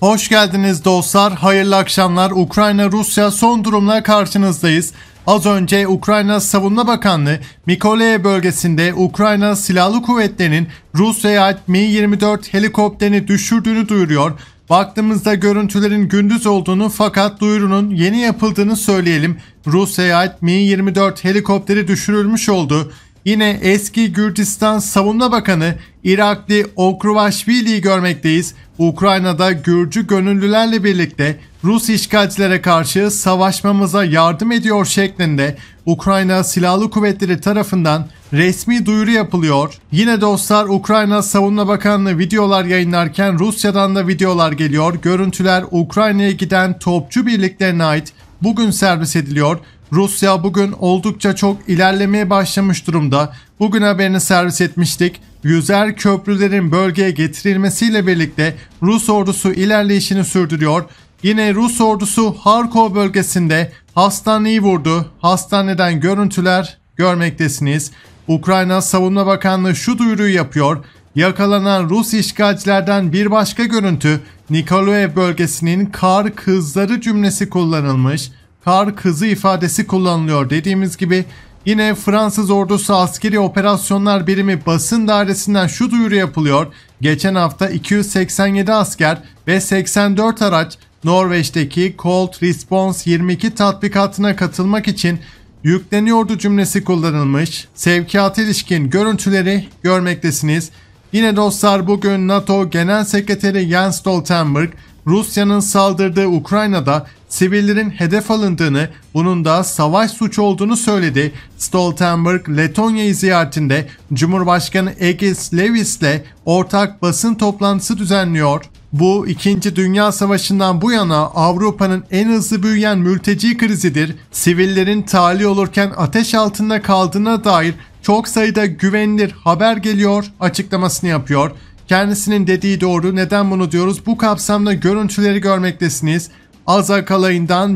Hoş geldiniz dostlar. Hayırlı akşamlar. Ukrayna-Rusya son durumla karşınızdayız. Az önce Ukrayna Savunma Bakanlığı Mikolaya bölgesinde Ukrayna Silahlı Kuvvetleri'nin Rusya'ya ait Mi-24 helikopterini düşürdüğünü duyuruyor. Baktığımızda görüntülerin gündüz olduğunu fakat duyurunun yeni yapıldığını söyleyelim. Rusya'ya ait Mi-24 helikopteri düşürülmüş oldu. Yine eski Gürcistan Savunma Bakanı Irakli Okruvashvili'yi görmekteyiz. Ukrayna'da Gürcü gönüllülerle birlikte Rus işgalcilere karşı savaşmamıza yardım ediyor şeklinde Ukrayna Silahlı Kuvvetleri tarafından resmi duyuru yapılıyor. Yine dostlar Ukrayna Savunma Bakanlığı videolar yayınlarken Rusya'dan da videolar geliyor. Görüntüler Ukrayna'ya giden topçu birliklerine ait bugün servis ediliyor. Rusya bugün oldukça çok ilerlemeye başlamış durumda. Bugün haberini servis etmiştik. Yüzer köprülerin bölgeye getirilmesiyle birlikte Rus ordusu ilerleyişini sürdürüyor. Yine Rus ordusu Harkov bölgesinde hastaneyi vurdu. Hastaneden görüntüler görmektesiniz. Ukrayna Savunma Bakanlığı şu duyuruyu yapıyor. Yakalanan Rus işgalcilerden bir başka görüntü Nikolaev bölgesinin kar kızları cümlesi kullanılmış kar kızı ifadesi kullanılıyor. Dediğimiz gibi yine Fransız Ordusu Askeri Operasyonlar Birimi basın dairesinden şu duyuru yapılıyor. Geçen hafta 287 asker ve 84 araç Norveç'teki Cold Response 22 tatbikatına katılmak için yükleniyordu cümlesi kullanılmış. Sevkiyata ilişkin görüntüleri görmektesiniz. Yine dostlar bugün NATO Genel Sekreteri Jens Stoltenberg Rusya'nın saldırdığı Ukrayna'da sivillerin hedef alındığını, bunun da savaş suçu olduğunu söyledi. Stoltenberg, Letonya'yı ziyaretinde Cumhurbaşkanı Egis Levis'le ortak basın toplantısı düzenliyor. Bu 2. Dünya Savaşı'ndan bu yana Avrupa'nın en hızlı büyüyen mülteci krizidir. Sivillerin tali olurken ateş altında kaldığına dair çok sayıda güvenilir haber geliyor açıklamasını yapıyor. Kendisinin dediği doğru neden bunu diyoruz bu kapsamda görüntüleri görmektesiniz. Azar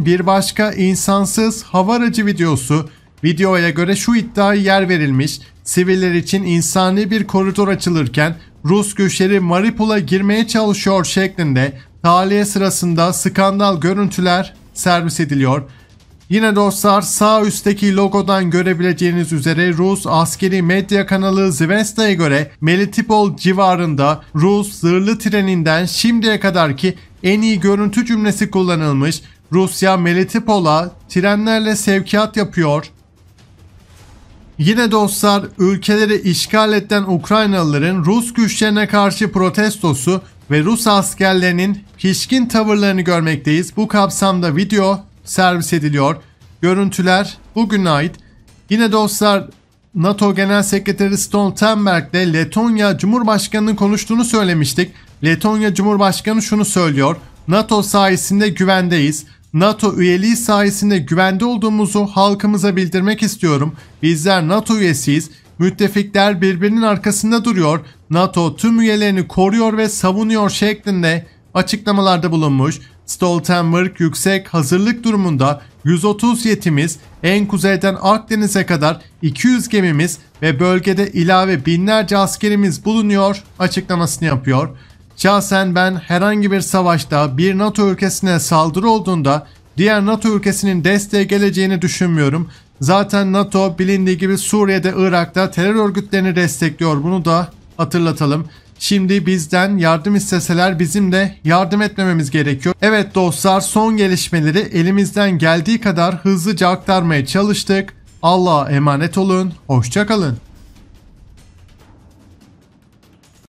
bir başka insansız hava aracı videosu. Videoya göre şu iddiaya yer verilmiş. Siviller için insani bir koridor açılırken Rus güçleri Maripol'a girmeye çalışıyor şeklinde tahliye sırasında skandal görüntüler servis ediliyor. Yine dostlar sağ üstteki logodan görebileceğiniz üzere Rus askeri medya kanalı Zvezda'ya göre Melitipol civarında Rus zırhlı treninden şimdiye kadarki en iyi görüntü cümlesi kullanılmış. Rusya Melitipol'a trenlerle sevkiyat yapıyor. Yine dostlar ülkeleri işgal eden Ukraynalıların Rus güçlerine karşı protestosu ve Rus askerlerinin pişkin tavırlarını görmekteyiz. Bu kapsamda video servis ediliyor. Görüntüler bugüne ait. Yine dostlar NATO Genel Sekreteri Stoltenberg ile Letonya Cumhurbaşkanı'nın konuştuğunu söylemiştik. Letonya Cumhurbaşkanı şunu söylüyor. NATO sayesinde güvendeyiz. NATO üyeliği sayesinde güvende olduğumuzu halkımıza bildirmek istiyorum. Bizler NATO üyesiyiz. Müttefikler birbirinin arkasında duruyor. NATO tüm üyelerini koruyor ve savunuyor şeklinde açıklamalarda bulunmuş. Stoltenberg yüksek hazırlık durumunda 130 yetimiz, en kuzeyden Akdeniz'e kadar 200 gemimiz ve bölgede ilave binlerce askerimiz bulunuyor açıklamasını yapıyor. Şahsen ben herhangi bir savaşta bir NATO ülkesine saldırı olduğunda diğer NATO ülkesinin desteğe geleceğini düşünmüyorum. Zaten NATO bilindiği gibi Suriye'de Irak'ta terör örgütlerini destekliyor bunu da hatırlatalım. Şimdi bizden yardım isteseler bizim de yardım etmememiz gerekiyor. Evet dostlar son gelişmeleri elimizden geldiği kadar hızlıca aktarmaya çalıştık. Allah'a emanet olun. Hoşçakalın.